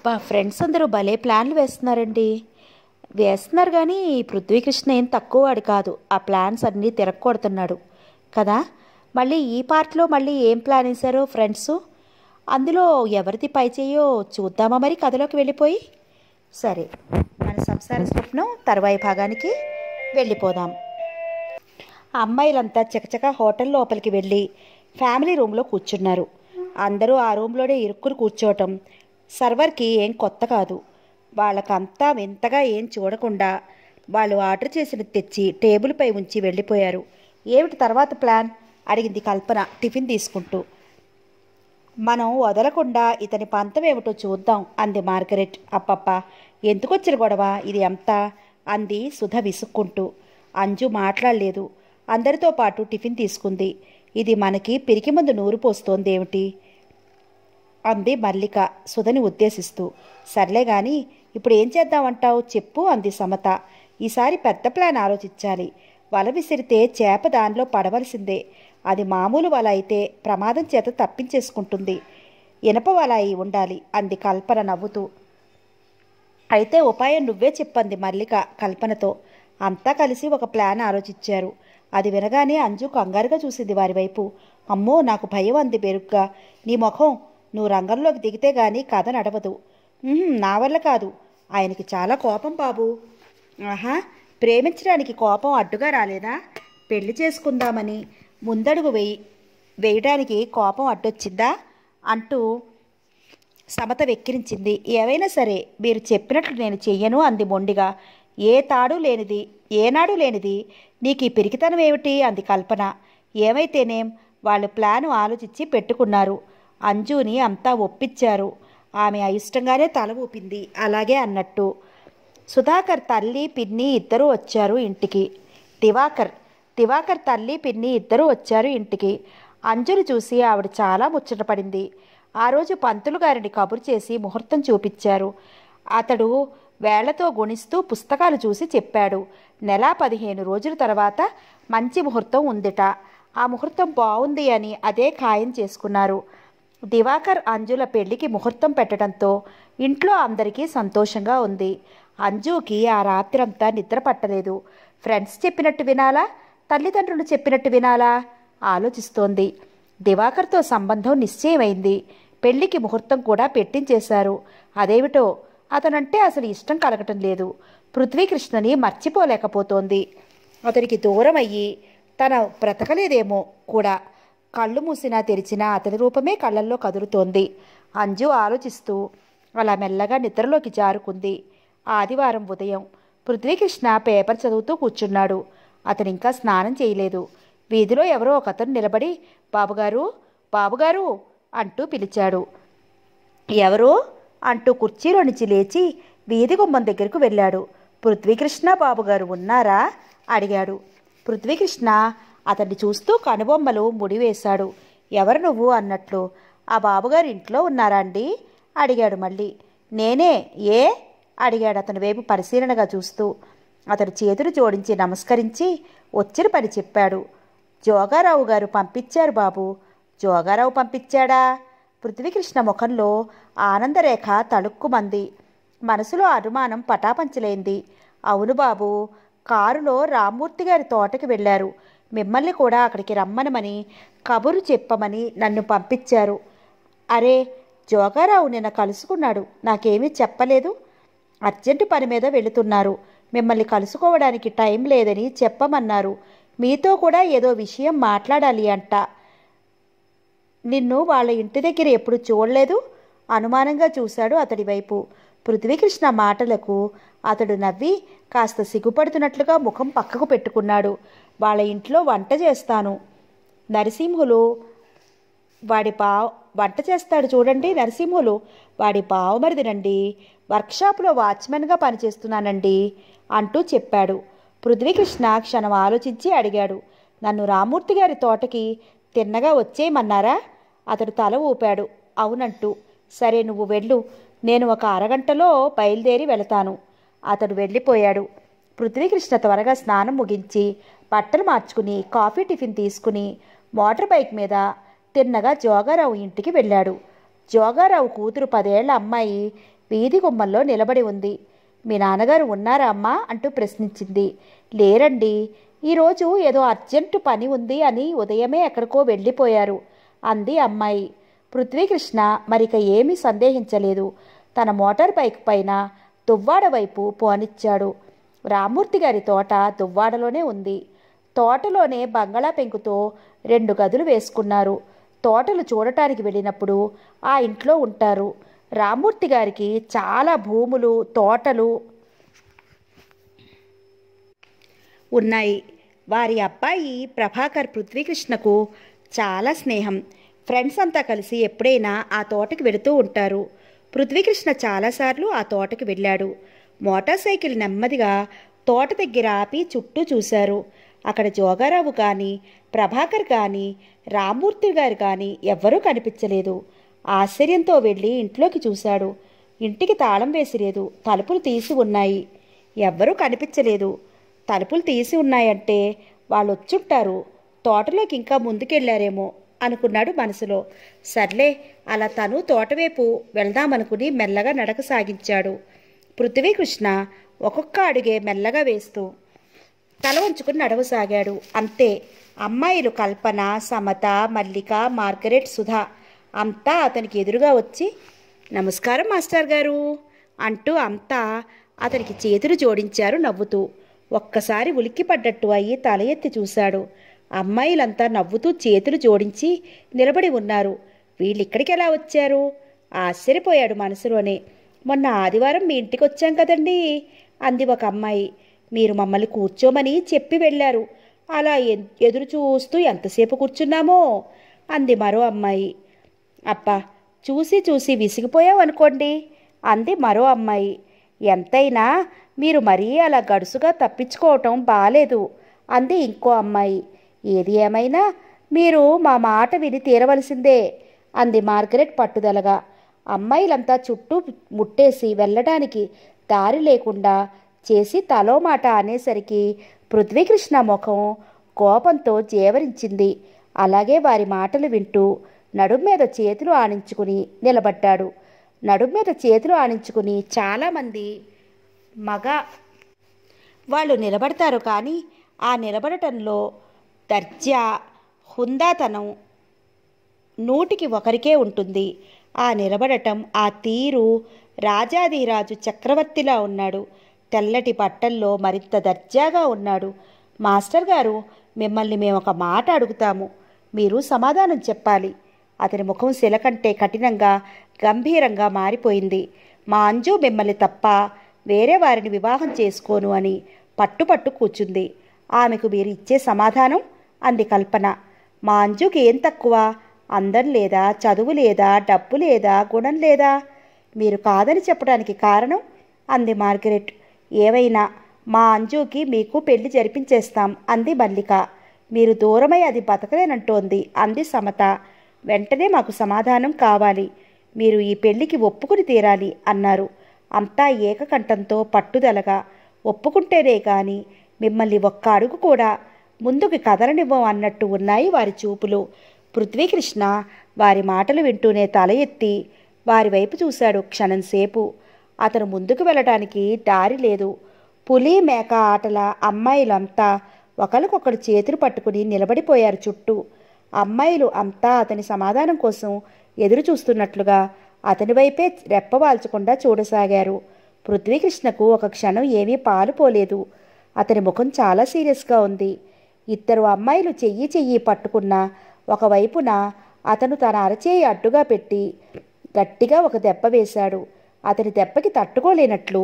అబ్బా ఫ్రెండ్స్ అందరూ భలే ప్లాన్లు వేస్తున్నారండి వేస్తున్నారు కానీ పృథ్వీకృష్ణ ఏం తక్కువ వాడు కాదు ఆ ప్లాన్స్ అన్నీ తిరగకొడుతున్నాడు కదా మళ్ళీ ఈ పార్ట్లో మళ్ళీ ఏం ప్లాన్ వేశారు ఫ్రెండ్స్ అందులో ఎవరిది పై చేయో చూద్దామా మరి కథలోకి వెళ్ళిపోయి సరే మన సంసార స్వప్నం తర్వాయి భాగానికి వెళ్ళిపోదాం అమ్మాయిలంతా చకచక హోటల్ లోపలికి వెళ్ళి ఫ్యామిలీ రూమ్లో కూర్చున్నారు అందరూ ఆ రూమ్లోనే ఇరుక్కుని కూర్చోవటం సర్వర్కి ఏం కొత్త కాదు వాళ్ళకంతా వింతగా ఏం చూడకుండా వాళ్ళు ఆర్డర్ చేసిన తెచ్చి టేబుల్పై ఉంచి వెళ్ళిపోయారు ఏమిటి తర్వాత ప్లాన్ అడిగింది కల్పన టిఫిన్ తీసుకుంటూ మనం వదలకుండా ఇతని పంతం ఏమిటో చూద్దాం అంది మార్గరెట్ అప్పప్ప ఎందుకొచ్చిన గొడవ ఇది ఎంత అంది సుధ విసుక్కుంటూ అంజు మాట్లాడలేదు అందరితో పాటు టిఫిన్ తీసుకుంది ఇది మనకి పిరికి ముందు నూరు పోస్తోంది ఏమిటి అంది మల్లిక సుధని ఉద్దేశిస్తూ సర్లే గాని ఇప్పుడు ఏం చేద్దామంటావు చెప్పు అంది సమత ఈసారి పెద్ద ప్లాన్ ఆలోచించాలి వల విసిరితే చేప దానిలో పడవలసిందే అది మామూలు వల అయితే ప్రమాదం చేత తప్పించేసుకుంటుంది ఇనప వల అయి ఉండాలి అంది కల్పన నవ్వుతూ అయితే ఉపాయం నువ్వే చెప్పంది మల్లిక కల్పనతో అంతా కలిసి ఒక ప్లాన్ ఆలోచించారు అది వినగానే అంజు కంగారుగా చూసింది వారి వైపు అమ్మో నాకు భయం అంది బెరుగ్గా నీ ముఖం నువ్వు రంగంలోకి దిగితే గాని కథ నడవదు నా వల్ల కాదు ఆయనకి చాలా కోపం బాబు ఆహా ప్రేమించడానికి కోపం అడ్డుగా రాలేదా పెళ్లి చేసుకుందామని ముందడుగు వేయి వేయడానికి కోపం అడ్డొచ్చిందా అంటూ సమత వెక్కిరించింది ఏవైనా సరే మీరు చెప్పినట్లు నేను చెయ్యను అంది మొండిగా ఏ తాడు లేనిది ఏనాడు లేనిది నీకు ఈ పిరికితనం ఏమిటి అంది కల్పన ఏమైతేనేం వాళ్ళు ప్లాను ఆలోచించి పెట్టుకున్నారు అంజుని అంతా ఒప్పించారు ఆమె అయిష్టంగానే తల ఊపింది అలాగే అన్నట్టు సుధాకర్ తల్లి పిన్ని ఇద్దరు వచ్చారు ఇంటికి దివాకర్ దివాకర్ తల్లి పిన్ని ఇద్దరు వచ్చారు ఇంటికి అంజుని చూసి ఆవిడ చాలా ముచ్చటపడింది ఆ రోజు పంతులు గారిని కబురు చేసి ముహూర్తం చూపించారు అతడు వేళ్లతో గుణిస్తూ పుస్తకాలు చూసి చెప్పాడు నెల పదిహేను రోజుల తర్వాత మంచి ముహూర్తం ఉందిట ఆ ముహూర్తం బాగుంది అని అదే ఖాయం చేసుకున్నారు దివాకర్ అంజుల పెళ్లికి ముహూర్తం పెట్టడంతో ఇంట్లో అందరికీ సంతోషంగా ఉంది అంజుకి ఆ రాత్రంతా నిద్ర పట్టలేదు ఫ్రెండ్స్ చెప్పినట్టు వినాలా తల్లిదండ్రులు చెప్పినట్టు వినాలా ఆలోచిస్తోంది దివాకర్తో సంబంధం నిశ్చయమైంది పెళ్లికి ముహూర్తం కూడా పెట్టించేశారు అదేమిటో అతనంటే అసలు ఇష్టం కలగటం లేదు పృథ్వీకృష్ణని మర్చిపోలేకపోతోంది అతనికి దూరం అయ్యి తన బ్రతకలేదేమో కూడా కళ్ళు మూసినా తెరిచినా అతని రూపమే కళ్ళల్లో కదులుతోంది అంజు ఆలోచిస్తూ అలా మెల్లగా నిద్రలోకి జారుకుంది ఆదివారం ఉదయం పృథ్వీకృష్ణ పేపర్ చదువుతూ కూర్చున్నాడు అతను ఇంకా స్నానం చేయలేదు వీధిలో ఎవరో ఒకతను నిలబడి బాబుగారు బాబుగారు అంటూ పిలిచాడు ఎవరు అంటూ కుర్చీలో నుంచి లేచి వీధి గుమ్మం దగ్గరకు వెళ్ళాడు పృథ్వీకృష్ణ బాబుగారు ఉన్నారా అడిగాడు పృథ్వీకృష్ణ అతన్ని చూస్తూ కనుబొమ్మలు ముడివేశాడు ఎవరు నువ్వు అన్నట్లు ఆ బాబుగారు ఇంట్లో ఉన్నారా అండి అడిగాడు మళ్ళీ నేనే ఏ అడిగాడు అతని వైపు పరిశీలనగా చూస్తూ అతడు చేతులు జోడించి నమస్కరించి వచ్చిన పని చెప్పాడు జోగారావు గారు పంపించారు బాబు జోగారావు పంపించాడా పృథ్వీకృష్ణ ముఖంలో ఆనందరేఖ తళుక్కుమంది మనసులో అనుమానం పటాపంచలైంది అవును బాబు కారులో రామ్మూర్తి గారి తోటకి వెళ్ళారు మిమ్మల్ని కూడా అక్కడికి రమ్మనమని కబురు చెప్పమని నన్ను పంపించారు అరే జోగారావు నిన్న కలుసుకున్నాడు నాకేమీ చెప్పలేదు అర్జెంటు పని మీద వెళుతున్నారు మిమ్మల్ని కలుసుకోవడానికి టైం లేదని చెప్పమన్నారు మీతో కూడా ఏదో విషయం మాట్లాడాలి అంట నిన్ను వాళ్ళ ఇంటి దగ్గర ఎప్పుడు చూడలేదు అనుమానంగా చూశాడు అతడి వైపు పృథ్వీకృష్ణ మాటలకు అతడు నవ్వి కాస్త సిగ్గుపడుతున్నట్లుగా ముఖం పక్కకు పెట్టుకున్నాడు వాళ్ళ ఇంట్లో వంట చేస్తాను నరసింహులు వాడి పావు వంట చేస్తాడు చూడండి నరసింహులు వాడి మరిదినండి వర్క్షాప్లో వాచ్మెన్గా పనిచేస్తున్నానండి అంటూ చెప్పాడు పృథ్వీకృష్ణ క్షణం ఆలోచించి అడిగాడు నన్ను రామూర్తి గారి తోటకి తిన్నగా వచ్చేయమన్నారా అతడు తల ఊపాడు అవునంటూ సరే నువ్వు వెళ్ళు నేను ఒక అరగంటలో బయలుదేరి వెళతాను అతడు వెళ్ళిపోయాడు పృథ్వీకృష్ణ త్వరగా స్నానం ముగించి బట్టలు మార్చుకుని కాఫీ టిఫిన్ తీసుకుని మోటార్ బైక్ మీద తిన్నగా జోగారావు ఇంటికి వెళ్ళాడు జోగారావు కూతురు పదేళ్ల అమ్మాయి వీధి గుమ్మల్లో నిలబడి ఉంది మీ నాన్నగారు ఉన్నారా అమ్మా అంటూ ప్రశ్నించింది లేరండి ఈరోజు ఏదో అర్జెంటు పని ఉంది అని ఉదయమే ఎక్కడికో వెళ్ళిపోయారు అంది అమ్మాయి పృథ్వీకృష్ణ మరిక ఏమీ సందేహించలేదు తన మోటార్ బైక్ పైన దువ్వాడ వైపు పోనిచ్చాడు రామూర్తి గారి తోట దువ్వాడలోనే ఉంది తోటలోనే బంగాళా పెంకుతో రెండు గదులు వేసుకున్నారు తోటలు చూడటానికి వెళ్ళినప్పుడు ఆ ఇంట్లో ఉంటారు రామ్మూర్తి గారికి చాలా భూములు తోటలు ఉన్నాయి వారి అబ్బాయి ప్రభాకర్ పృథ్వీకృష్ణకు చాలా స్నేహం ఫ్రెండ్స్ అంతా కలిసి ఎప్పుడైనా ఆ తోటకి వెళుతూ ఉంటారు పృథ్వీకృష్ణ చాలాసార్లు ఆ తోటకి వెళ్ళాడు మోటార్ సైకిల్ నెమ్మదిగా తోట దగ్గర ఆపి చుట్టూ చూశారు అక్కడ జోగారావు కానీ ప్రభాకర్ కానీ రామూర్తి గారు కానీ ఎవ్వరూ కనిపించలేదు ఆశ్చర్యంతో వెళ్ళి ఇంట్లోకి చూశాడు ఇంటికి తాళం వేసిలేదు తలుపులు తీసి ఉన్నాయి ఎవ్వరూ కనిపించలేదు తలుపులు తీసి ఉన్నాయంటే వాళ్ళు వచ్చుంటారు తోటలోకి ఇంకా ముందుకెళ్లారేమో అనుకున్నాడు మనసులో సర్లే అలా తను తోటవైపు వెళ్దామనుకుని మెల్లగా నడక సాగించాడు పృథ్వీకృష్ణ ఒక్కొక్క అడుగే మెల్లగా వేస్తూ తల వంచుకుని నడవసాగాడు అంతే అమ్మాయిలు కల్పన సమత మల్లిక మార్గరెట్ సుధా అంతా అతనికి ఎదురుగా వచ్చి నమస్కారం మాస్టర్ గారు అంటూ అంతా అతనికి చేతులు జోడించారు నవ్వుతూ ఒక్కసారి ఉలిక్కిపడ్డట్టు అయ్యి తల ఎత్తి చూశాడు అమ్మాయిలంతా నవ్వుతూ చేతులు జోడించి నిలబడి ఉన్నారు వీళ్ళిక్కడికి ఎలా వచ్చారు ఆశ్చర్యపోయాడు మనసులోనే మొన్న ఆదివారం మీ ఇంటికి వచ్చాం కదండి అంది ఒక అమ్మాయి మీరు మమ్మల్ని కూర్చోమని చెప్పి వెళ్ళారు అలా ఎదురు చూస్తూ ఎంతసేపు కూర్చున్నామో అంది మరో అమ్మాయి అప్ప చూసి చూసి విసిగిపోయావు అనుకోండి అంది మరో అమ్మాయి ఎంతైనా మీరు మరీ అలా గడుసుగా తప్పించుకోవటం బాలేదు అంది ఇంకో అమ్మాయి ఏది ఏమైనా మీరు మా మాట విని తీరవలసిందే అంది మార్గరెట్ పట్టుదలగా అమ్మాయిలంతా చుట్టూ ముట్టేసి వెళ్ళడానికి దారి లేకుండా చేసి తలో మాట అనేసరికి పృథ్వీకృష్ణ ముఖం కోపంతో జేవరించింది అలాగే వారి మాటలు వింటూ నడుం మీద చేతులు ఆనించుకుని నిలబడ్డాడు నడుం మీద చేతులు ఆనించుకుని చాలామంది మగ వాళ్ళు నిలబడతారు కానీ ఆ నిలబడటంలో దర్జా హుందాతనం నూటికి ఒకరికే ఉంటుంది ఆ నిలబడటం ఆ తీరు రాజాధిరాజు చక్రవర్తిలా ఉన్నాడు తెల్లటి పట్టల్లో మరింత దర్జాగా ఉన్నాడు మాస్టర్ గారు మిమ్మల్ని మేము ఒక మాట అడుగుతాము మీరు సమాధానం చెప్పాలి అతని ముఖం శిలకంటే కఠినంగా గంభీరంగా మారిపోయింది మా అంజు మిమ్మల్ని తప్ప వేరే వారిని వివాహం చేసుకోను అని పట్టుపట్టు కూర్చుంది ఆమెకు మీరు ఇచ్చే సమాధానం అంది కల్పన మా అంజుకి ఏం తక్కువ అందం లేదా చదువు లేదా డబ్బు లేదా గుణం లేదా మీరు కాదని చెప్పడానికి కారణం అంది మార్గరెట్ ఏవైనా మా అంజుకి మీకు పెళ్లి జరిపించేస్తాం అంది మల్లిక మీరు దూరమై అది బతకలేనంటోంది అంది సమత వెంటనే మాకు సమాధానం కావాలి మీరు ఈ పెళ్లికి ఒప్పుకుని తీరాలి అన్నారు అంతా ఏకకంఠంతో పట్టుదలగా ఒప్పుకుంటేనే కానీ మిమ్మల్ని ఒక్క అడుగు కూడా ముందుకు కదలనివ్వం అన్నట్టు ఉన్నాయి వారి చూపులు పృథ్వీకృష్ణ వారి మాటలు వింటూనే తల ఎత్తి వారి వైపు చూశాడు క్షణంసేపు అతను ముందుకు వెళ్ళడానికి దారి లేదు పులి మేక ఆటల అమ్మాయిలంతా ఒకరికొకరు చేతులు పట్టుకుని నిలబడిపోయారు చుట్టూ అమ్మాయిలు అంతా అతని సమాధానం కోసం ఎదురు చూస్తున్నట్లుగా అతని వైపే రెప్పవాల్చకుండా చూడసాగారు పృథ్వీకృష్ణకు ఒక క్షణం ఏమీ పాలుపోలేదు అతని ముఖం చాలా సీరియస్గా ఉంది ఇద్దరు అమ్మాయిలు చెయ్యి చెయ్యి పట్టుకున్న ఒకవైపున అతను తన అరచేయి అడ్డుగా పెట్టి గట్టిగా ఒక దెబ్బ వేశాడు అతని దెబ్బకి తట్టుకోలేనట్లు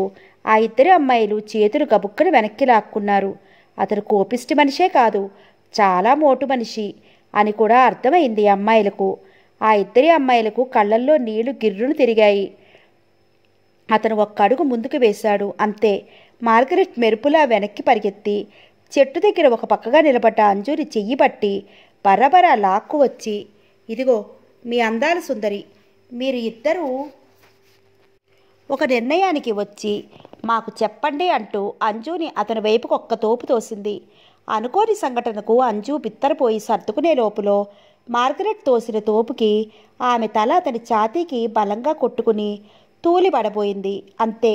ఆ ఇద్దరు అమ్మాయిలు చేతులు గబుక్కను వెనక్కి లాక్కున్నారు అతను కోపిష్టి మనిషే కాదు చాలా మోటు మనిషి అని కూడా అర్థమైంది అమ్మాయిలకు ఆ ఇద్దరి అమ్మాయిలకు కళ్ళల్లో నీళ్లు గిర్రును తిరిగాయి అతను ఒక్క అడుగు ముందుకు వేశాడు అంతే మార్గరెట్ మెరుపులా వెనక్కి పరిగెత్తి చెట్టు దగ్గర ఒక పక్కగా నిలబడ్డ అంజూరి చెయ్యి పట్టి బరబరా లాక్కు వచ్చి ఇదిగో మీ అందాల సుందరి మీరు ఇద్దరూ ఒక నిర్ణయానికి వచ్చి మాకు చెప్పండి అంటూ అంజుని అతని వైపుకు ఒక్క తోపు తోసింది అనుకోని సంఘటనకు అంజు బిత్తరపోయి సర్దుకునే లోపులో మార్గరెట్ తోసిన తోపుకి ఆమె తల అతని ఛాతీకి బలంగా కొట్టుకుని తూలిబడబోయింది అంతే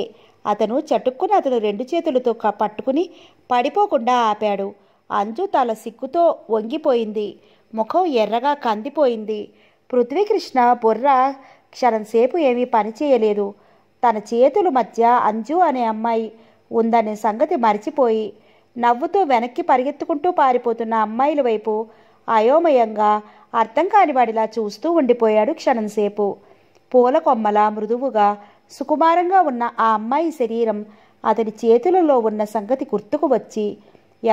అతను చటుక్కుని అతను రెండు చేతులతో పట్టుకుని పడిపోకుండా ఆపాడు అంజు తల సిక్కుతో వంగిపోయింది ముఖం ఎర్రగా కందిపోయింది పృథ్వీకృష్ణ బుర్ర క్షణంసేపు ఏమీ పనిచేయలేదు తన చేతుల మధ్య అంజు అనే అమ్మాయి ఉందనే సంగతి మరిచిపోయి నవ్వుతూ వెనక్కి పరిగెత్తుకుంటూ పారిపోతున్న అమ్మాయిల వైపు అయోమయంగా అర్థం కానివాడిలా చూస్తూ ఉండిపోయాడు క్షణంసేపు పూల కొమ్మల మృదువుగా సుకుమారంగా ఉన్న ఆ అమ్మాయి శరీరం అతని చేతులలో ఉన్న సంగతి గుర్తుకు వచ్చి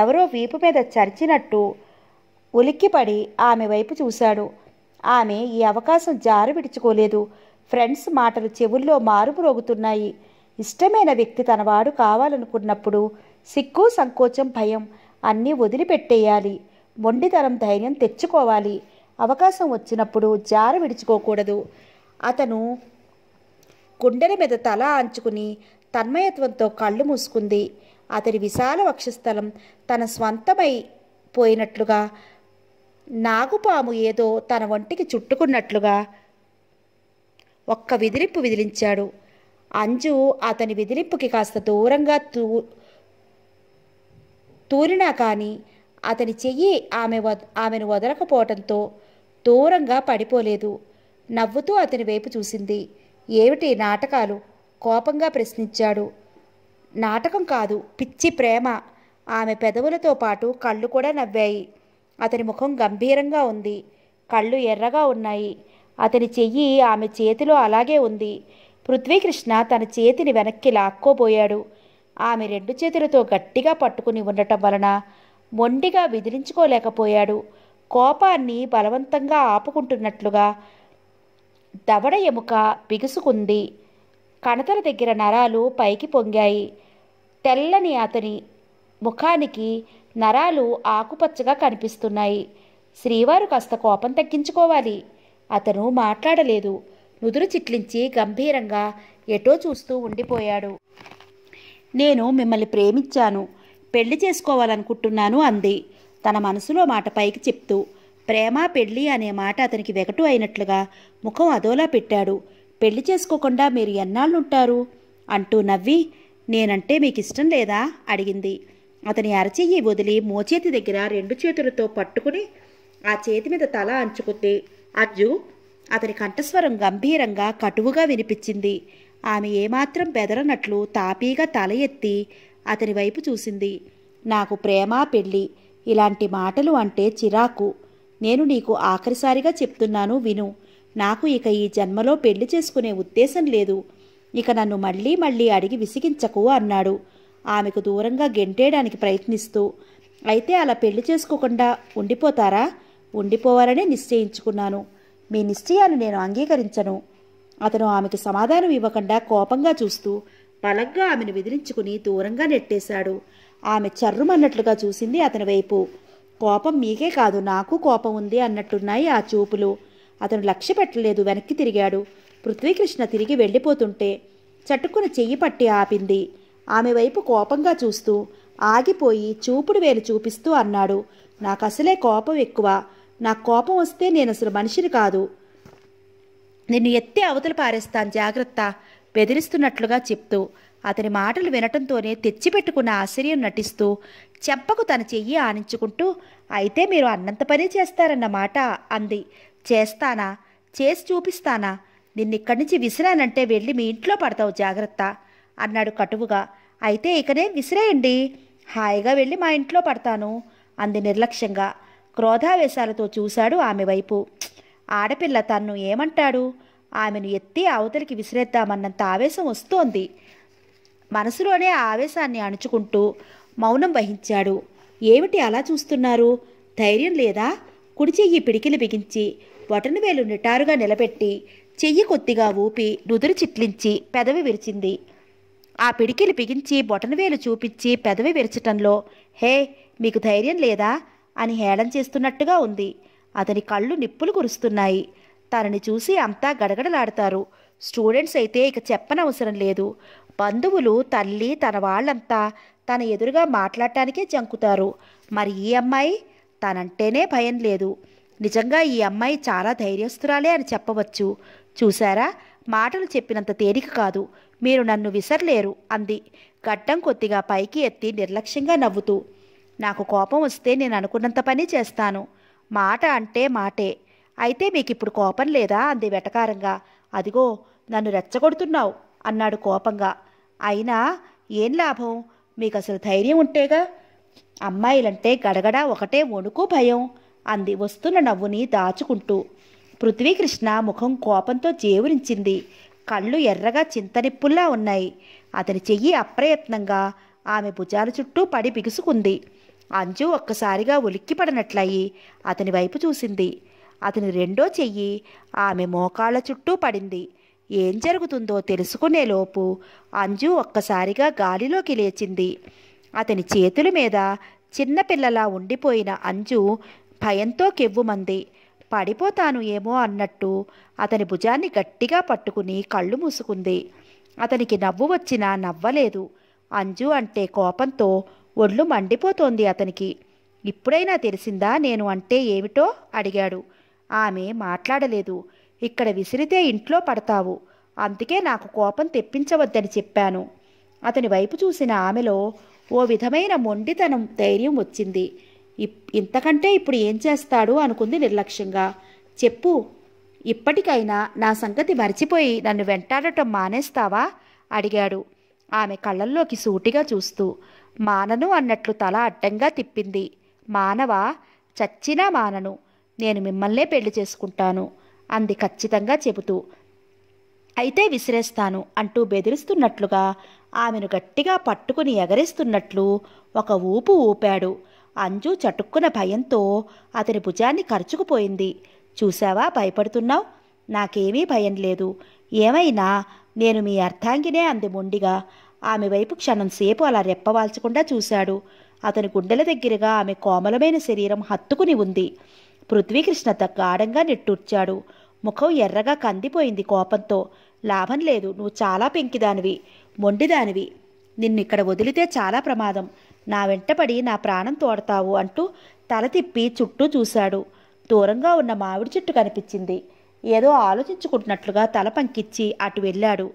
ఎవరో వీపు మీద చరిచినట్టు ఉలిక్కిపడి ఆమె వైపు చూశాడు ఆమె ఈ అవకాశం జారు విడుచుకోలేదు ఫ్రెండ్స్ మాటలు చెవుల్లో రోగుతున్నాయి ఇష్టమైన వ్యక్తి తనవాడు కావాలనుకున్నప్పుడు సిక్కు సంకోచం భయం అన్నీ వదిలిపెట్టేయాలి మొండితనం ధైర్యం తెచ్చుకోవాలి అవకాశం వచ్చినప్పుడు జార విడుచుకోకూడదు అతను గుండెల మీద తల ఆంచుకుని తన్మయత్వంతో కళ్ళు మూసుకుంది అతడి విశాల వక్షస్థలం తన స్వంతమై పోయినట్లుగా నాగుపాము ఏదో తన ఒంటికి చుట్టుకున్నట్లుగా ఒక్క విదిలింపు విదిలించాడు అంజు అతని విదిలింపుకి కాస్త దూరంగా తూ తూరినా కానీ అతని చెయ్యి ఆమె ఆమెను వదలకపోవటంతో దూరంగా పడిపోలేదు నవ్వుతూ అతని వైపు చూసింది ఏమిటి నాటకాలు కోపంగా ప్రశ్నించాడు నాటకం కాదు పిచ్చి ప్రేమ ఆమె పెదవులతో పాటు కళ్ళు కూడా నవ్వాయి అతని ముఖం గంభీరంగా ఉంది కళ్ళు ఎర్రగా ఉన్నాయి అతని చెయ్యి ఆమె చేతిలో అలాగే ఉంది పృథ్వీకృష్ణ తన చేతిని వెనక్కి లాక్కోబోయాడు ఆమె రెండు చేతులతో గట్టిగా పట్టుకుని ఉండటం వలన మొండిగా విదిలించుకోలేకపోయాడు కోపాన్ని బలవంతంగా ఆపుకుంటున్నట్లుగా దవడ ఎముక బిగుసుకుంది కణతల దగ్గర నరాలు పైకి పొంగాయి తెల్లని అతని ముఖానికి నరాలు ఆకుపచ్చగా కనిపిస్తున్నాయి శ్రీవారు కాస్త కోపం తగ్గించుకోవాలి అతను మాట్లాడలేదు నుదురు చిట్లించి గంభీరంగా ఎటో చూస్తూ ఉండిపోయాడు నేను మిమ్మల్ని ప్రేమించాను పెళ్లి చేసుకోవాలనుకుంటున్నాను అంది తన మనసులో మాట పైకి చెప్తూ ప్రేమ పెళ్ళి అనే మాట అతనికి వెగటు అయినట్లుగా ముఖం అదోలా పెట్టాడు పెళ్లి చేసుకోకుండా మీరు ఎన్నాళ్ళుంటారు అంటూ నవ్వి నేనంటే మీకు ఇష్టం లేదా అడిగింది అతని అరచెయ్యి వదిలి మోచేతి దగ్గర రెండు చేతులతో పట్టుకుని ఆ చేతి మీద తల అంచుకుంది అర్జు అతని కంఠస్వరం గంభీరంగా కటువుగా వినిపించింది ఆమె ఏమాత్రం బెదరనట్లు తాపీగా తల ఎత్తి అతని వైపు చూసింది నాకు ప్రేమ పెళ్ళి ఇలాంటి మాటలు అంటే చిరాకు నేను నీకు ఆఖరిసారిగా చెప్తున్నాను విను నాకు ఇక ఈ జన్మలో పెళ్లి చేసుకునే ఉద్దేశం లేదు ఇక నన్ను మళ్ళీ మళ్ళీ అడిగి విసిగించకు అన్నాడు ఆమెకు దూరంగా గెంటేయడానికి ప్రయత్నిస్తూ అయితే అలా పెళ్లి చేసుకోకుండా ఉండిపోతారా ఉండిపోవాలని నిశ్చయించుకున్నాను మీ నిశ్చయాన్ని నేను అంగీకరించను అతను ఆమెకు సమాధానం ఇవ్వకుండా కోపంగా చూస్తూ పలగ్గా ఆమెను బెదిరించుకుని దూరంగా నెట్టేశాడు ఆమె చర్రుమన్నట్లుగా చూసింది అతని వైపు కోపం మీకే కాదు నాకు కోపం ఉంది అన్నట్టున్నాయి ఆ చూపులు అతను లక్ష్య పెట్టలేదు వెనక్కి తిరిగాడు పృథ్వీకృష్ణ తిరిగి వెళ్ళిపోతుంటే చట్టుకుని చెయ్యి పట్టి ఆపింది ఆమె వైపు కోపంగా చూస్తూ ఆగిపోయి చూపుడు వేలు చూపిస్తూ అన్నాడు నాకు అసలే కోపం ఎక్కువ నా కోపం వస్తే నేను అసలు మనిషిని కాదు నిన్ను ఎత్తే అవతలు పారేస్తాను జాగ్రత్త బెదిరిస్తున్నట్లుగా చెప్తూ అతని మాటలు వినటంతోనే తెచ్చిపెట్టుకున్న ఆశ్చర్యం నటిస్తూ చెప్పకు తన చెయ్యి ఆనించుకుంటూ అయితే మీరు అన్నంత పని చేస్తారన్నమాట అంది చేస్తానా చేసి చూపిస్తానా నిన్నిక్కడి నుంచి విసిరానంటే వెళ్ళి మీ ఇంట్లో పడతావు జాగ్రత్త అన్నాడు కటువుగా అయితే ఇకనే విసిరేయండి హాయిగా వెళ్ళి మా ఇంట్లో పడతాను అంది నిర్లక్ష్యంగా క్రోధావేశాలతో చూశాడు ఆమె వైపు ఆడపిల్ల తన్ను ఏమంటాడు ఆమెను ఎత్తి అవతలికి విసిరేద్దామన్నంత ఆవేశం వస్తోంది మనసులోనే ఆవేశాన్ని అణుచుకుంటూ మౌనం వహించాడు ఏమిటి అలా చూస్తున్నారు ధైర్యం లేదా కుడి చెయ్యి పిడికిలు బిగించి వేలు నిటారుగా నిలబెట్టి చెయ్యి కొద్దిగా ఊపి నుదురు చిట్లించి పెదవి విరిచింది ఆ పిడికిలు బిగించి వేలు చూపించి పెదవి విరచటంలో హే మీకు ధైర్యం లేదా అని హేళం చేస్తున్నట్టుగా ఉంది అతని కళ్ళు నిప్పులు కురుస్తున్నాయి తనని చూసి అంతా గడగడలాడతారు స్టూడెంట్స్ అయితే ఇక చెప్పనవసరం లేదు బంధువులు తల్లి తన వాళ్ళంతా తన ఎదురుగా మాట్లాడటానికే జంకుతారు మరి ఈ అమ్మాయి తనంటేనే భయం లేదు నిజంగా ఈ అమ్మాయి చాలా ధైర్యస్తురాలే అని చెప్పవచ్చు చూశారా మాటలు చెప్పినంత తేలిక కాదు మీరు నన్ను విసరలేరు అంది గడ్డం కొద్దిగా పైకి ఎత్తి నిర్లక్ష్యంగా నవ్వుతూ నాకు కోపం వస్తే నేను అనుకున్నంత పని చేస్తాను మాట అంటే మాటే అయితే మీకు ఇప్పుడు కోపం లేదా అంది వెటకారంగా అదిగో నన్ను రెచ్చగొడుతున్నావు అన్నాడు కోపంగా అయినా ఏం లాభం మీకు అసలు ధైర్యం ఉంటేగా అమ్మాయిలంటే గడగడ ఒకటే వణుకు భయం అంది వస్తున్న నవ్వుని దాచుకుంటూ పృథ్వీకృష్ణ ముఖం కోపంతో జేవురించింది కళ్ళు ఎర్రగా చింతనిప్పుల్లా ఉన్నాయి అతని చెయ్యి అప్రయత్నంగా ఆమె భుజాల చుట్టూ పడి బిగుసుకుంది అంజు ఒక్కసారిగా ఉలిక్కిపడినట్లయి అతని వైపు చూసింది అతని రెండో చెయ్యి ఆమె మోకాళ్ళ చుట్టూ పడింది ఏం జరుగుతుందో తెలుసుకునేలోపు అంజు ఒక్కసారిగా గాలిలోకి లేచింది అతని చేతుల మీద చిన్నపిల్లలా ఉండిపోయిన అంజు భయంతో కెవ్వుమంది పడిపోతాను ఏమో అన్నట్టు అతని భుజాన్ని గట్టిగా పట్టుకుని కళ్ళు మూసుకుంది అతనికి నవ్వు వచ్చినా నవ్వలేదు అంజు అంటే కోపంతో ఒళ్ళు మండిపోతోంది అతనికి ఇప్పుడైనా తెలిసిందా నేను అంటే ఏమిటో అడిగాడు ఆమె మాట్లాడలేదు ఇక్కడ విసిరితే ఇంట్లో పడతావు అందుకే నాకు కోపం తెప్పించవద్దని చెప్పాను అతని వైపు చూసిన ఆమెలో ఓ విధమైన మొండితనం ధైర్యం వచ్చింది ఇంతకంటే ఇప్పుడు ఏం చేస్తాడు అనుకుంది నిర్లక్ష్యంగా చెప్పు ఇప్పటికైనా నా సంగతి మర్చిపోయి నన్ను వెంటాడటం మానేస్తావా అడిగాడు ఆమె కళ్ళల్లోకి సూటిగా చూస్తూ మానను అన్నట్లు తల అడ్డంగా తిప్పింది మానవ చచ్చినా మానను నేను మిమ్మల్నే పెళ్లి చేసుకుంటాను అంది ఖచ్చితంగా చెబుతూ అయితే విసిరేస్తాను అంటూ బెదిరిస్తున్నట్లుగా ఆమెను గట్టిగా పట్టుకుని ఎగరేస్తున్నట్లు ఒక ఊపు ఊపాడు అంజు చటుక్కున భయంతో అతని భుజాన్ని ఖర్చుకుపోయింది చూశావా భయపడుతున్నావు నాకేమీ భయం లేదు ఏమైనా నేను మీ అర్థాంగినే అంది మొండిగా ఆమె వైపు క్షణం సేపు అలా రెప్పవాల్చకుండా చూశాడు అతని గుండెల దగ్గరగా ఆమె కోమలమైన శరీరం హత్తుకుని ఉంది పృథ్వీకృష్ణ గాఢంగా నిట్టూర్చాడు ముఖం ఎర్రగా కందిపోయింది కోపంతో లాభం లేదు నువ్వు చాలా పెంకిదానివి మొండిదానివి నిన్ను ఇక్కడ వదిలితే చాలా ప్రమాదం నా వెంటపడి నా ప్రాణం తోడతావు అంటూ తల తిప్పి చుట్టూ చూశాడు దూరంగా ఉన్న మామిడి చెట్టు కనిపించింది ఏదో ఆలోచించుకుంటున్నట్లుగా తల పంకిచ్చి అటు వెళ్ళాడు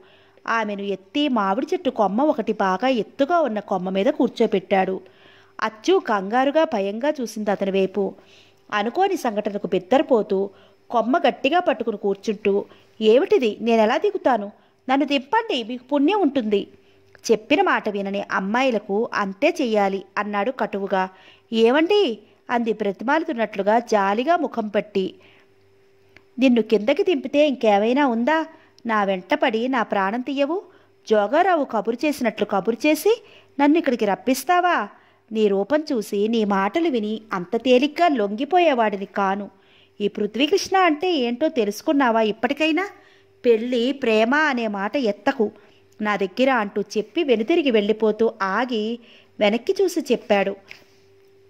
ఆమెను ఎత్తి మామిడి చెట్టు కొమ్మ ఒకటి బాగా ఎత్తుగా ఉన్న కొమ్మ మీద కూర్చోబెట్టాడు అచ్చు కంగారుగా భయంగా చూసింది అతని వైపు అనుకోని సంఘటనకు బిద్దరిపోతూ కొమ్మ గట్టిగా పట్టుకుని కూర్చుంటూ ఏమిటిది నేనెలా దిగుతాను నన్ను దింపండి మీకు పుణ్యం ఉంటుంది చెప్పిన మాట వినని అమ్మాయిలకు అంతే చెయ్యాలి అన్నాడు కటువుగా ఏమండి అంది బ్రతిమాలుతున్నట్లుగా జాలిగా ముఖం పట్టి నిన్ను కిందకి దింపితే ఇంకేమైనా ఉందా నా వెంటపడి నా ప్రాణం తీయవు జోగారావు కబురు చేసినట్లు కబురు చేసి నన్ను ఇక్కడికి రప్పిస్తావా నీ రూపం చూసి నీ మాటలు విని అంత తేలిగ్గా లొంగిపోయేవాడిని కాను ఈ పృథ్వీకృష్ణ అంటే ఏంటో తెలుసుకున్నావా ఇప్పటికైనా పెళ్ళి ప్రేమ అనే మాట ఎత్తకు నా దగ్గర అంటూ చెప్పి వెనుతిరిగి వెళ్ళిపోతూ ఆగి వెనక్కి చూసి చెప్పాడు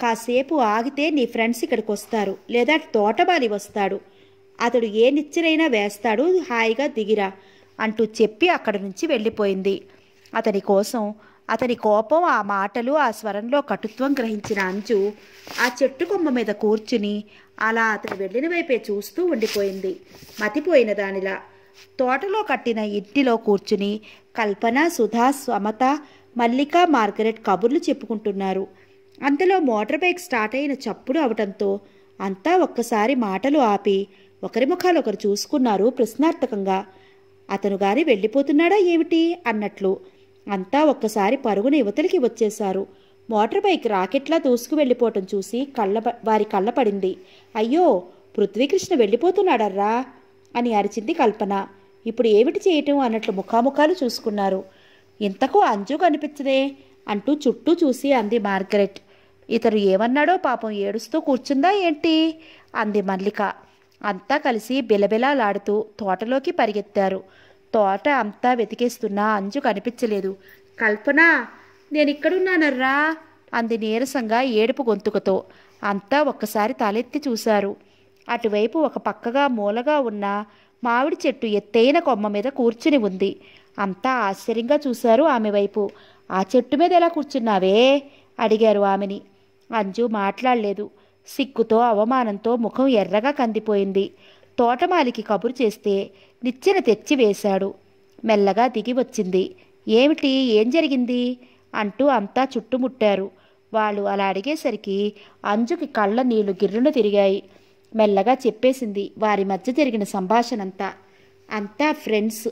కాసేపు ఆగితే నీ ఫ్రెండ్స్ ఇక్కడికి వస్తారు లేదా తోటబాలి వస్తాడు అతడు ఏ నిచ్చెనైనా వేస్తాడు హాయిగా దిగిరా అంటూ చెప్పి అక్కడి నుంచి వెళ్ళిపోయింది అతని కోసం అతని కోపం ఆ మాటలు ఆ స్వరంలో కటుత్వం గ్రహించిన అంజు ఆ చెట్టు కొమ్మ మీద కూర్చుని అలా అతను వెళ్ళిన వైపే చూస్తూ ఉండిపోయింది మతిపోయిన దానిలా తోటలో కట్టిన ఇంటిలో కూర్చుని కల్పన సుధా స్వమత మల్లిక మార్గరెట్ కబుర్లు చెప్పుకుంటున్నారు అంతలో మోటార్ బైక్ స్టార్ట్ అయిన చప్పుడు అవటంతో అంతా ఒక్కసారి మాటలు ఆపి ఒకరి ముఖాలొకరు చూసుకున్నారు ప్రశ్నార్థకంగా అతను గారి వెళ్ళిపోతున్నాడా ఏమిటి అన్నట్లు అంతా ఒక్కసారి పరుగున యువతలకి వచ్చేశారు మోటార్ బైక్ రాకెట్లా దూసుకు వెళ్ళిపోవటం చూసి కళ్ళ వారి కళ్ళ పడింది అయ్యో పృథ్వీకృష్ణ వెళ్ళిపోతున్నాడర్రా అని అరిచింది కల్పన ఇప్పుడు ఏమిటి చేయటం అన్నట్లు ముఖాముఖాలు చూసుకున్నారు ఇంతకు అంజు కనిపించదే అంటూ చుట్టూ చూసి అంది మార్గరెట్ ఇతరు ఏమన్నాడో పాపం ఏడుస్తూ కూర్చుందా ఏంటి అంది మల్లిక అంతా కలిసి బిలబిలాడుతూ తోటలోకి పరిగెత్తారు తోట అంతా వెతికేస్తున్నా అంజు కనిపించలేదు కల్పన నేను అంది నీరసంగా ఏడుపు గొంతుకతో అంతా ఒక్కసారి తలెత్తి చూశారు అటువైపు ఒక పక్కగా మూలగా ఉన్న మామిడి చెట్టు ఎత్తైన కొమ్మ మీద కూర్చుని ఉంది అంతా ఆశ్చర్యంగా చూశారు ఆమె వైపు ఆ చెట్టు మీద ఎలా కూర్చున్నావే అడిగారు ఆమెని అంజు మాట్లాడలేదు సిక్కుతో అవమానంతో ముఖం ఎర్రగా కందిపోయింది తోటమాలికి కబురు చేస్తే నిచ్చెన తెచ్చివేశాడు మెల్లగా దిగి వచ్చింది ఏమిటి ఏం జరిగింది అంటూ అంతా చుట్టుముట్టారు వాళ్ళు అలా అడిగేసరికి అంజుకి కళ్ళ నీళ్లు గిర్రును తిరిగాయి మెల్లగా చెప్పేసింది వారి మధ్య జరిగిన సంభాషణంతా అంతా ఫ్రెండ్స్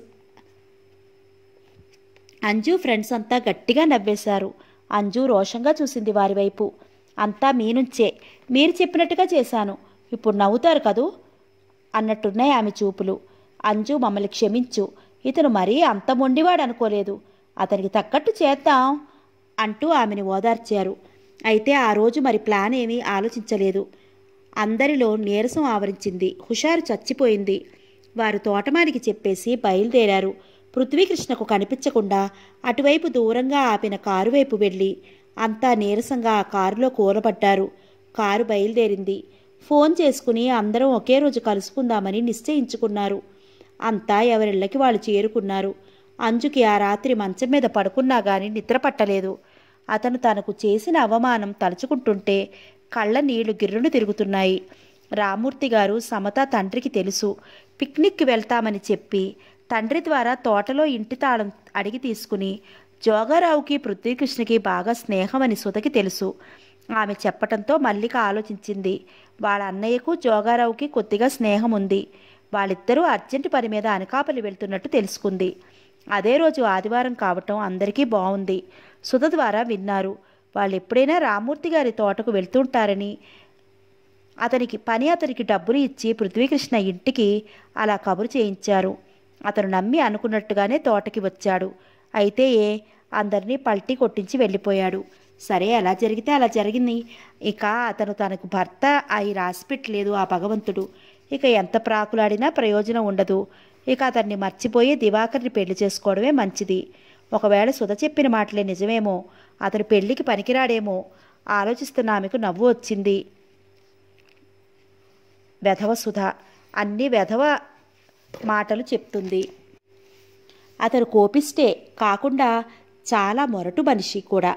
అంజు ఫ్రెండ్స్ అంతా గట్టిగా నవ్వేశారు అంజు రోషంగా చూసింది వారి వైపు అంతా మీ నుంచే మీరు చెప్పినట్టుగా చేశాను ఇప్పుడు నవ్వుతారు కదూ అన్నట్టున్నాయి ఆమె చూపులు అంజు మమ్మల్ని క్షమించు ఇతను మరీ అంత మొండివాడు అనుకోలేదు అతనికి తగ్గట్టు చేద్దాం అంటూ ఆమెను ఓదార్చారు అయితే ఆ రోజు మరి ప్లాన్ ఏమీ ఆలోచించలేదు అందరిలో నీరసం ఆవరించింది హుషారు చచ్చిపోయింది వారు తోటమానికి చెప్పేసి బయలుదేరారు పృథ్వీకృష్ణకు కనిపించకుండా అటువైపు దూరంగా ఆపిన కారు వైపు వెళ్ళి అంతా నీరసంగా ఆ కారులో కూలబడ్డారు కారు బయలుదేరింది ఫోన్ చేసుకుని అందరం ఒకే రోజు కలుసుకుందామని నిశ్చయించుకున్నారు అంతా ఎవరిళ్ళకి వాళ్ళు చేరుకున్నారు అంజుకి ఆ రాత్రి మంచం మీద పడుకున్నా గాని నిద్రపట్టలేదు అతను తనకు చేసిన అవమానం తలుచుకుంటుంటే కళ్ళ నీళ్లు గిర్రును తిరుగుతున్నాయి రామూర్తి గారు సమత తండ్రికి తెలుసు పిక్నిక్కి వెళ్తామని చెప్పి తండ్రి ద్వారా తోటలో ఇంటి తాళం అడిగి తీసుకుని జోగారావుకి పృథ్వీకృష్ణకి బాగా స్నేహమని సుతకి తెలుసు ఆమె చెప్పటంతో మల్లిక ఆలోచించింది వాళ్ళ అన్నయ్యకు జోగారావుకి కొద్దిగా స్నేహం ఉంది వాళ్ళిద్దరూ అర్జెంటు పని మీద అనకాపల్లి వెళ్తున్నట్టు తెలుసుకుంది అదే రోజు ఆదివారం కావటం అందరికీ బాగుంది సుధ ద్వారా విన్నారు వాళ్ళు ఎప్పుడైనా రామూర్తి గారి తోటకు వెళ్తుంటారని అతనికి పని అతనికి డబ్బులు ఇచ్చి పృథ్వీకృష్ణ ఇంటికి అలా కబురు చేయించారు అతను నమ్మి అనుకున్నట్టుగానే తోటకి వచ్చాడు అయితే ఏ అందరినీ పల్టీ కొట్టించి వెళ్ళిపోయాడు సరే అలా జరిగితే అలా జరిగింది ఇక అతను తనకు భర్త అయి రాసిపెట్టలేదు ఆ భగవంతుడు ఇక ఎంత ప్రాకులాడినా ప్రయోజనం ఉండదు ఇక అతన్ని మర్చిపోయి దివాకర్ని పెళ్లి చేసుకోవడమే మంచిది ఒకవేళ సుధ చెప్పిన మాటలే నిజమేమో అతను పెళ్లికి పనికిరాడేమో ఆలోచిస్తున్న ఆమెకు నవ్వు వచ్చింది వెధవ సుధ అన్ని వెధవ మాటలు చెప్తుంది అతను కోపిస్తే కాకుండా చాలా మొరటు మనిషి కూడా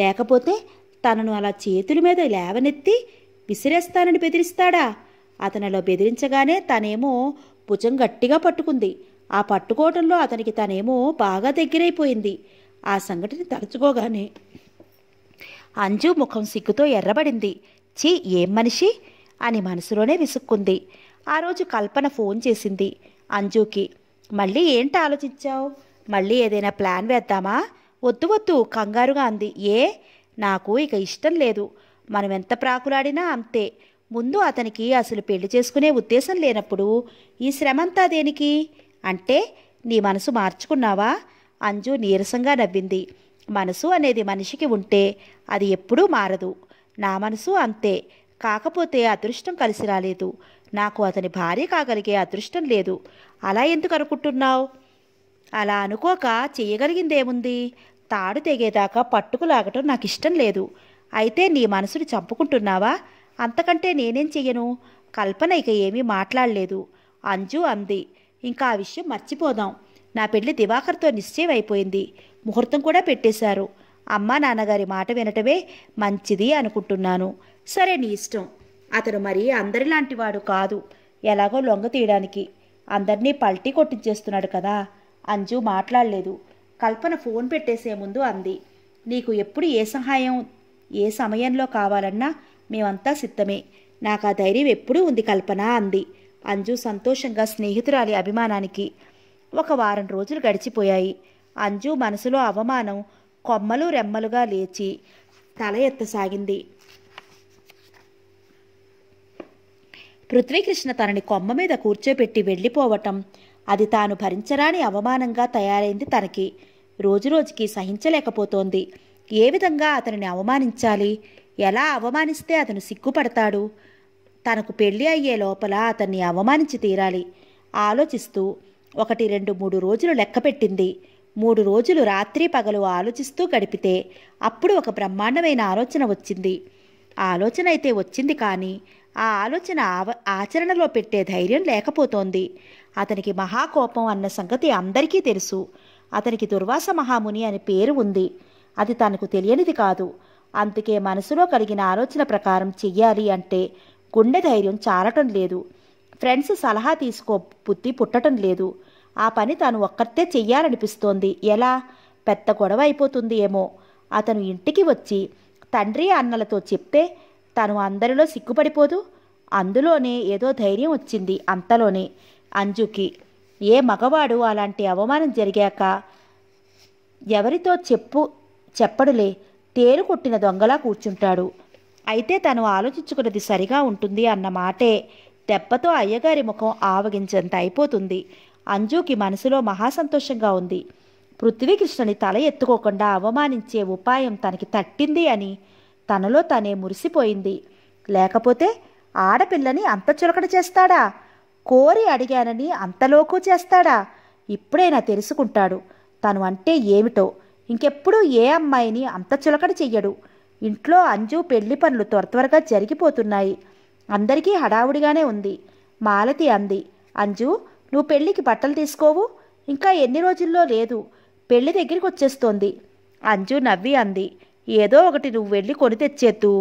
లేకపోతే తనను అలా చేతుల మీద లేవనెత్తి విసిరేస్తానని బెదిరిస్తాడా అతనిలో బెదిరించగానే తనేమో భుజం గట్టిగా పట్టుకుంది ఆ పట్టుకోవటంలో అతనికి తనేమో బాగా దగ్గరైపోయింది ఆ సంఘటన తలుచుకోగానే అంజు ముఖం సిగ్గుతో ఎర్రబడింది ఛీ ఏం మనిషి అని మనసులోనే విసుక్కుంది ఆ రోజు కల్పన ఫోన్ చేసింది అంజూకి మళ్ళీ ఏంటి ఆలోచించావు మళ్ళీ ఏదైనా ప్లాన్ వేద్దామా వద్దు వద్దు కంగారుగా అంది ఏ నాకు ఇక ఇష్టం లేదు మనం ఎంత ప్రాకులాడినా అంతే ముందు అతనికి అసలు పెళ్లి చేసుకునే ఉద్దేశం లేనప్పుడు ఈ శ్రమంతా దేనికి అంటే నీ మనసు మార్చుకున్నావా అంజు నీరసంగా నవ్వింది మనసు అనేది మనిషికి ఉంటే అది ఎప్పుడూ మారదు నా మనసు అంతే కాకపోతే అదృష్టం కలిసి రాలేదు నాకు అతని భార్య కాగలిగే అదృష్టం లేదు అలా ఎందుకు అనుకుంటున్నావు అలా అనుకోక చేయగలిగిందేముంది తాడు తెగేదాకా పట్టుకులాగటం నాకు ఇష్టం లేదు అయితే నీ మనసుని చంపుకుంటున్నావా అంతకంటే నేనేం చెయ్యను కల్పన ఇక ఏమీ మాట్లాడలేదు అంజు అంది ఇంకా ఆ విషయం మర్చిపోదాం నా పెళ్లి దివాకర్తో నిశ్చయం అయిపోయింది ముహూర్తం కూడా పెట్టేశారు అమ్మా నాన్నగారి మాట వినటమే మంచిది అనుకుంటున్నాను సరే నీ ఇష్టం అతను మరి అందరిలాంటి వాడు కాదు ఎలాగో లొంగ తీయడానికి అందరినీ పల్టీ కొట్టించేస్తున్నాడు కదా అంజు మాట్లాడలేదు కల్పన ఫోన్ పెట్టేసే ముందు అంది నీకు ఎప్పుడు ఏ సహాయం ఏ సమయంలో కావాలన్నా మేమంతా సిద్ధమే నాకు ఆ ధైర్యం ఎప్పుడూ ఉంది కల్పన అంది అంజు సంతోషంగా స్నేహితురాలి అభిమానానికి ఒక వారం రోజులు గడిచిపోయాయి అంజు మనసులో అవమానం కొమ్మలు రెమ్మలుగా లేచి తల ఎత్తసాగింది పృథ్వీకృష్ణ తనని కొమ్మ మీద కూర్చోపెట్టి వెళ్ళిపోవటం అది తాను భరించరాని అవమానంగా తయారైంది తనకి రోజురోజుకి సహించలేకపోతోంది ఏ విధంగా అతనిని అవమానించాలి ఎలా అవమానిస్తే అతను సిగ్గుపడతాడు తనకు పెళ్లి అయ్యే లోపల అతన్ని అవమానించి తీరాలి ఆలోచిస్తూ ఒకటి రెండు మూడు రోజులు లెక్కపెట్టింది మూడు రోజులు రాత్రి పగలు ఆలోచిస్తూ గడిపితే అప్పుడు ఒక బ్రహ్మాండమైన ఆలోచన వచ్చింది ఆలోచన అయితే వచ్చింది కానీ ఆ ఆలోచన ఆచరణలో పెట్టే ధైర్యం లేకపోతోంది అతనికి మహాకోపం అన్న సంగతి అందరికీ తెలుసు అతనికి దుర్వాస మహాముని అనే పేరు ఉంది అది తనకు తెలియనిది కాదు అందుకే మనసులో కలిగిన ఆలోచన ప్రకారం చెయ్యాలి అంటే గుండె ధైర్యం చాలటం లేదు ఫ్రెండ్స్ సలహా తీసుకో బుద్ధి పుట్టడం లేదు ఆ పని తాను ఒక్కరితే చెయ్యాలనిపిస్తోంది ఎలా పెద్ద గొడవ అయిపోతుంది ఏమో అతను ఇంటికి వచ్చి తండ్రి అన్నలతో చెప్తే తను అందరిలో సిగ్గుపడిపోదు అందులోనే ఏదో ధైర్యం వచ్చింది అంతలోనే అంజుకి ఏ మగవాడు అలాంటి అవమానం జరిగాక ఎవరితో చెప్పు చెప్పడులే తేలు కొట్టిన దొంగలా కూర్చుంటాడు అయితే తను ఆలోచించుకున్నది సరిగా ఉంటుంది అన్న మాటే దెబ్బతో అయ్యగారి ముఖం ఆవగించేంత అయిపోతుంది అంజుకి మనసులో మహాసంతోషంగా ఉంది పృథ్వీకృష్ణని తల ఎత్తుకోకుండా అవమానించే ఉపాయం తనకి తట్టింది అని తనలో తనే మురిసిపోయింది లేకపోతే ఆడపిల్లని అంత చులకడ చేస్తాడా కోరి అడిగానని అంతలోకూ చేస్తాడా ఇప్పుడైనా తెలుసుకుంటాడు తను అంటే ఏమిటో ఇంకెప్పుడు ఏ అమ్మాయిని అంత చులకడ చెయ్యడు ఇంట్లో అంజు పెళ్లి పనులు త్వర త్వరగా జరిగిపోతున్నాయి అందరికీ హడావుడిగానే ఉంది మాలతి అంది అంజు నువ్వు పెళ్ళికి బట్టలు తీసుకోవు ఇంకా ఎన్ని రోజుల్లో లేదు పెళ్లి దగ్గరికి వచ్చేస్తోంది అంజు నవ్వి అంది ఏదో ఒకటి నువ్వు వెళ్ళి కొని తెచ్చేద్దు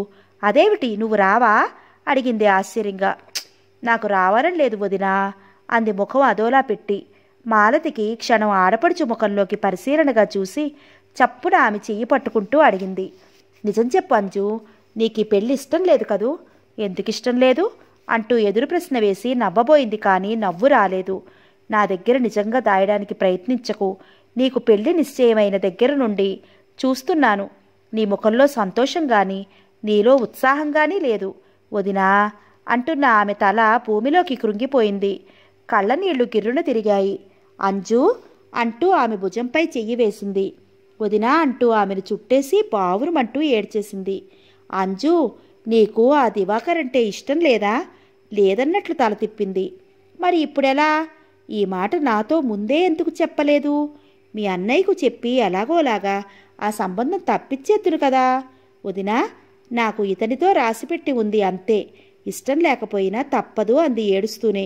అదేమిటి నువ్వు రావా అడిగింది ఆశ్చర్యంగా నాకు రావాలని లేదు వదినా అంది ముఖం అదోలా పెట్టి మాలతికి క్షణం ఆడపడుచు ముఖంలోకి పరిశీలనగా చూసి చప్పున ఆమె చెయ్యి పట్టుకుంటూ అడిగింది నిజం చెప్పు అంజు నీకు ఈ పెళ్ళి ఇష్టం లేదు కదూ ఎందుకు ఇష్టం లేదు అంటూ ఎదురు ప్రశ్న వేసి నవ్వబోయింది కానీ నవ్వు రాలేదు నా దగ్గర నిజంగా దాయడానికి ప్రయత్నించకు నీకు పెళ్లి నిశ్చయమైన దగ్గర నుండి చూస్తున్నాను నీ ముఖంలో సంతోషం గాని నీలో ఉత్సాహం గాని లేదు వదినా అంటున్న ఆమె తల భూమిలోకి కృంగిపోయింది కళ్ళ నీళ్లు గిర్రున తిరిగాయి అంజు అంటూ ఆమె భుజంపై చెయ్యి వేసింది వదినా అంటూ ఆమెను చుట్టేసి బావురుమంటూ ఏడ్చేసింది అంజు నీకు ఆ దివాకర్ అంటే ఇష్టం లేదా లేదన్నట్లు తల తిప్పింది మరి ఇప్పుడెలా ఈ మాట నాతో ముందే ఎందుకు చెప్పలేదు మీ అన్నయ్యకు చెప్పి ఎలాగోలాగా ఆ సంబంధం తప్పించేద్దురు కదా వదినా నాకు ఇతనితో రాసిపెట్టి ఉంది అంతే ఇష్టం లేకపోయినా తప్పదు అంది ఏడుస్తూనే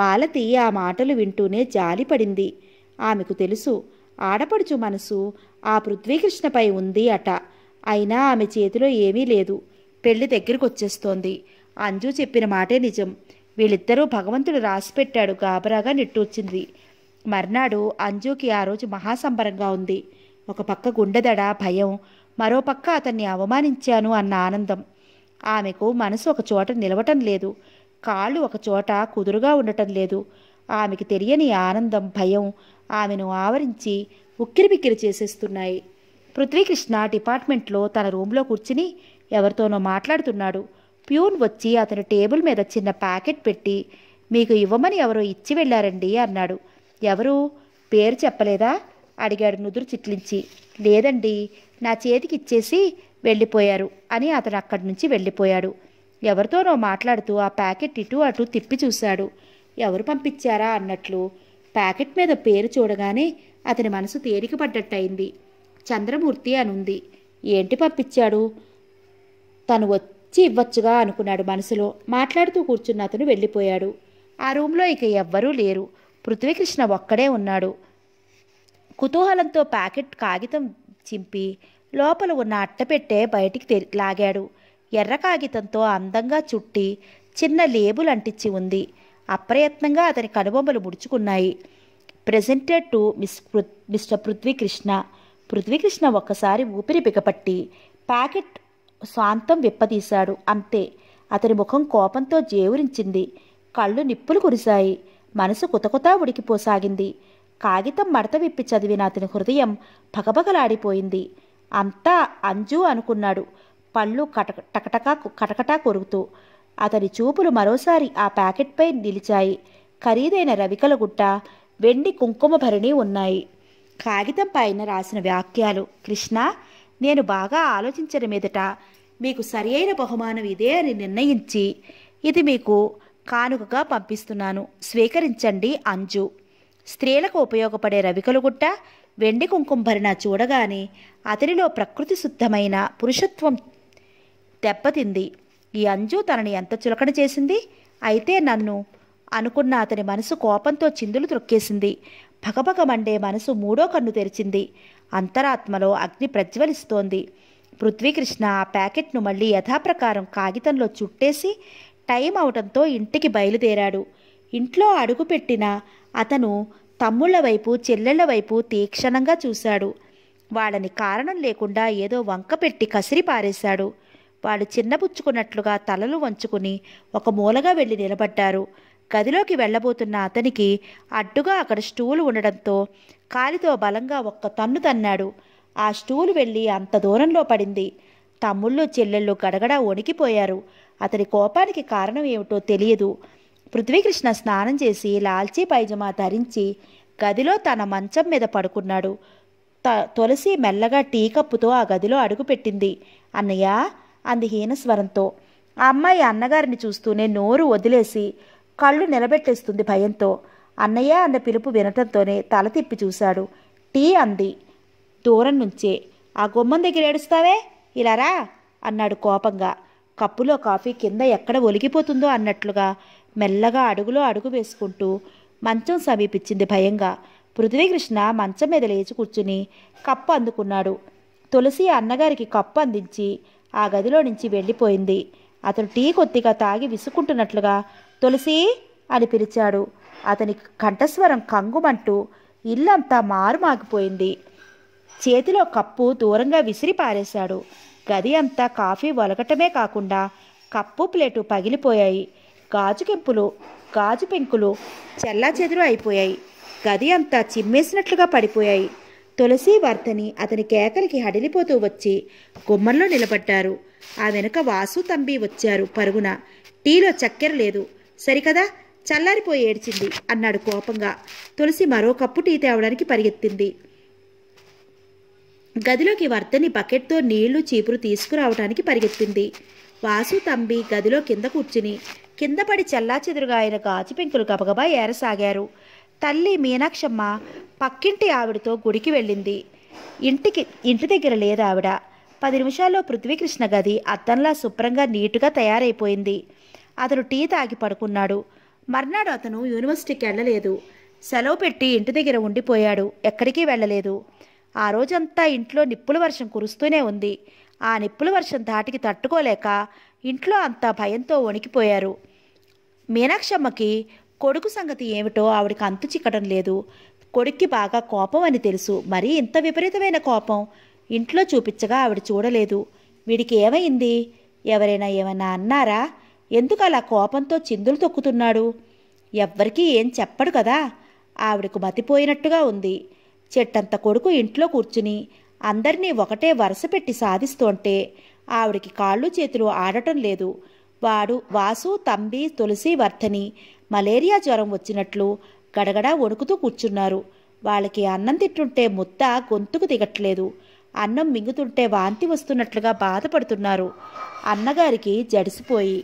మాలతి ఆ మాటలు వింటూనే జాలిపడింది ఆమెకు తెలుసు ఆడపడుచు మనసు ఆ పృథ్వీకృష్ణపై ఉంది అట అయినా ఆమె చేతిలో ఏమీ లేదు పెళ్లి దగ్గరికి వచ్చేస్తోంది అంజు చెప్పిన మాటే నిజం వీళ్ళిద్దరూ భగవంతుడు రాసిపెట్టాడు గాబరాగా నిట్టూర్చింది మర్నాడు అంజుకి ఆ రోజు మహాసంబరంగా ఉంది ఒక పక్క గుండెదడ భయం మరో పక్క అతన్ని అవమానించాను అన్న ఆనందం ఆమెకు మనసు ఒక చోట నిలవటం లేదు కాళ్ళు ఒక చోట కుదురుగా ఉండటం లేదు ఆమెకి తెలియని ఆనందం భయం ఆమెను ఆవరించి ఉక్కిరిబిక్కిరి చేసేస్తున్నాయి పృథ్వీకృష్ణ డిపార్ట్మెంట్లో తన రూమ్లో కూర్చుని ఎవరితోనో మాట్లాడుతున్నాడు ప్యూన్ వచ్చి అతను టేబుల్ మీద చిన్న ప్యాకెట్ పెట్టి మీకు ఇవ్వమని ఎవరో ఇచ్చి వెళ్ళారండి అన్నాడు ఎవరు పేరు చెప్పలేదా అడిగాడు నుదురు చిట్లించి లేదండి నా చేతికి ఇచ్చేసి వెళ్ళిపోయారు అని అతను అక్కడి నుంచి వెళ్ళిపోయాడు ఎవరితోనో మాట్లాడుతూ ఆ ప్యాకెట్ ఇటు అటు తిప్పి చూశాడు ఎవరు పంపించారా అన్నట్లు ప్యాకెట్ మీద పేరు చూడగానే అతని మనసు తేలిక పడ్డట్టయింది చంద్రమూర్తి అనుంది ఏంటి పంపించాడు తను వచ్చి ఇవ్వచ్చుగా అనుకున్నాడు మనసులో మాట్లాడుతూ కూర్చున్న అతను వెళ్ళిపోయాడు ఆ రూమ్లో ఇక ఎవ్వరూ లేరు పృథ్వీకృష్ణ ఒక్కడే ఉన్నాడు కుతూహలంతో ప్యాకెట్ కాగితం చింపి లోపల ఉన్న అట్టపెట్టే బయటికి లాగాడు ఎర్ర కాగితంతో అందంగా చుట్టి చిన్న లేబుల్ అంటించి ఉంది అప్రయత్నంగా అతని కనుబొమ్మలు ముడుచుకున్నాయి presented to miss mister Prithvikrishna Prithvikrishna ఒక్కసారి ఊపిరి బిగపట్టి ప్యాకెట్ శాంతం విప్పదీశాడు అంతే అతని ముఖం కోపంతో జేవురించింది కళ్ళు నిప్పులు కురిశాయి మనసు కుతకుతా ఉడికిపోసాగింది కాగితం మడత విప్పి చదివిన అతని హృదయం పగబగలాడిపోయింది అంతా అంజు అనుకున్నాడు పళ్ళు కటక టకటకా కటకటా కొరుకుతూ అతని చూపులు మరోసారి ఆ ప్యాకెట్పై నిలిచాయి ఖరీదైన రవికల గుట్ట వెండి కుంకుమ భరిణి ఉన్నాయి కాగితం పైన రాసిన వాక్యాలు కృష్ణ నేను బాగా ఆలోచించడం మీదట మీకు సరియైన బహుమానం ఇదే అని నిర్ణయించి ఇది మీకు కానుకగా పంపిస్తున్నాను స్వీకరించండి అంజు స్త్రీలకు ఉపయోగపడే గుట్ట వెండి కుంకుంభరిన చూడగానే అతనిలో ప్రకృతి శుద్ధమైన పురుషత్వం దెబ్బతింది ఈ అంజు తనని ఎంత చులకన చేసింది అయితే నన్ను అనుకున్న అతని మనసు కోపంతో చిందులు త్రొక్కేసింది పగపగ మండే మనసు మూడో కన్ను తెరిచింది అంతరాత్మలో అగ్ని ప్రజ్వలిస్తోంది పృథ్వీకృష్ణ ఆ ప్యాకెట్ను మళ్ళీ యథాప్రకారం కాగితంలో చుట్టేసి టైం అవటంతో ఇంటికి బయలుదేరాడు ఇంట్లో అడుగుపెట్టిన అతను తమ్ముళ్ల వైపు చెల్లెళ్ల వైపు తీక్షణంగా చూశాడు వాళ్ళని కారణం లేకుండా ఏదో వంక పెట్టి కసిరి పారేశాడు వాళ్ళు చిన్నపుచ్చుకున్నట్లుగా తలలు వంచుకుని ఒక మూలగా వెళ్ళి నిలబడ్డారు గదిలోకి వెళ్ళబోతున్న అతనికి అడ్డుగా అక్కడ స్టూల్ ఉండడంతో కాలితో బలంగా ఒక్క తన్ను తన్నాడు ఆ స్టూలు వెళ్ళి అంత దూరంలో పడింది తమ్ముళ్ళు చెల్లెళ్ళు గడగడా వణికిపోయారు అతడి కోపానికి కారణం ఏమిటో తెలియదు పృథ్వీకృష్ణ స్నానం చేసి లాల్చీ పైజమా ధరించి గదిలో తన మంచం మీద పడుకున్నాడు త తులసి మెల్లగా టీ కప్పుతో ఆ గదిలో అడుగుపెట్టింది అన్నయ్య అంది హీనస్వరంతో ఆ అమ్మాయి అన్నగారిని చూస్తూనే నోరు వదిలేసి కళ్ళు నిలబెట్టేస్తుంది భయంతో అన్నయ్య అన్న పిలుపు వినటంతోనే తల తిప్పి చూశాడు టీ అంది దూరం నుంచే ఆ గుమ్మం దగ్గర ఏడుస్తావే ఇలారా అన్నాడు కోపంగా కప్పులో కాఫీ కింద ఎక్కడ ఒలిగిపోతుందో అన్నట్లుగా మెల్లగా అడుగులో అడుగు వేసుకుంటూ మంచం సమీపించింది భయంగా పృథ్వీకృష్ణ మంచం మీద లేచి కూర్చుని కప్పు అందుకున్నాడు తులసి అన్నగారికి కప్పు అందించి ఆ గదిలో నుంచి వెళ్ళిపోయింది అతను టీ కొద్దిగా తాగి విసుకుంటున్నట్లుగా తులసి అని పిలిచాడు అతని కంఠస్వరం కంగుమంటూ ఇల్లంతా మారుమాగిపోయింది చేతిలో కప్పు దూరంగా విసిరి పారేశాడు గది అంతా కాఫీ ఒలగటమే కాకుండా కప్పు ప్లేటు పగిలిపోయాయి గాజు కెంపులు గాజు పెంకులు చెల్లాచెదురు అయిపోయాయి గది అంతా చిమ్మేసినట్లుగా పడిపోయాయి తులసి వర్తని అతని కేకలికి హడిలిపోతూ వచ్చి గుమ్మంలో నిలబడ్డారు ఆ వెనుక వాసు తంబి వచ్చారు పరుగున టీలో చక్కెర లేదు సరికదా చల్లారిపోయి ఏడ్చింది అన్నాడు కోపంగా తులసి మరో కప్పు టీ తేవడానికి పరిగెత్తింది గదిలోకి వర్ధని బకెట్తో నీళ్లు చీపురు తీసుకురావటానికి పరిగెత్తింది వాసు తంబి గదిలో కింద కూర్చుని కింద పడి చల్లా చెదురుగా ఆయన గాజు పెంకులు గబగబా ఏరసాగారు తల్లి మీనాక్షమ్మ పక్కింటి ఆవిడతో గుడికి వెళ్ళింది ఇంటికి ఇంటి దగ్గర లేదు ఆవిడ పది నిమిషాల్లో పృథ్వీకృష్ణ గది అద్దంలా శుభ్రంగా నీటుగా తయారైపోయింది అతను టీ తాగి పడుకున్నాడు మర్నాడు అతను యూనివర్సిటీకి వెళ్ళలేదు సెలవు పెట్టి ఇంటి దగ్గర ఉండిపోయాడు ఎక్కడికి వెళ్ళలేదు ఆ రోజంతా ఇంట్లో నిప్పుల వర్షం కురుస్తూనే ఉంది ఆ నిప్పుల వర్షం ధాటికి తట్టుకోలేక ఇంట్లో అంతా భయంతో వణికిపోయారు మీనాక్షమ్మకి కొడుకు సంగతి ఏమిటో ఆవిడకి అంతు చిక్కడం లేదు కొడుక్కి బాగా కోపం అని తెలుసు మరీ ఇంత విపరీతమైన కోపం ఇంట్లో చూపించగా ఆవిడ చూడలేదు వీడికి ఏమైంది ఎవరైనా ఏమైనా అన్నారా ఎందుకు అలా కోపంతో చిందులు తొక్కుతున్నాడు ఎవ్వరికీ ఏం చెప్పడు కదా ఆవిడకు మతిపోయినట్టుగా ఉంది చెట్టంత కొడుకు ఇంట్లో కూర్చుని అందరినీ ఒకటే వరుస పెట్టి సాధిస్తుంటే ఆవిడికి కాళ్ళు చేతులు ఆడటం లేదు వాడు వాసు తంబి తులసి వర్ధని మలేరియా జ్వరం వచ్చినట్లు గడగడా వణుకుతూ కూర్చున్నారు వాళ్ళకి అన్నం తింటుంటే ముద్ద గొంతుకు దిగట్లేదు అన్నం మింగుతుంటే వాంతి వస్తున్నట్లుగా బాధపడుతున్నారు అన్నగారికి జడిసిపోయి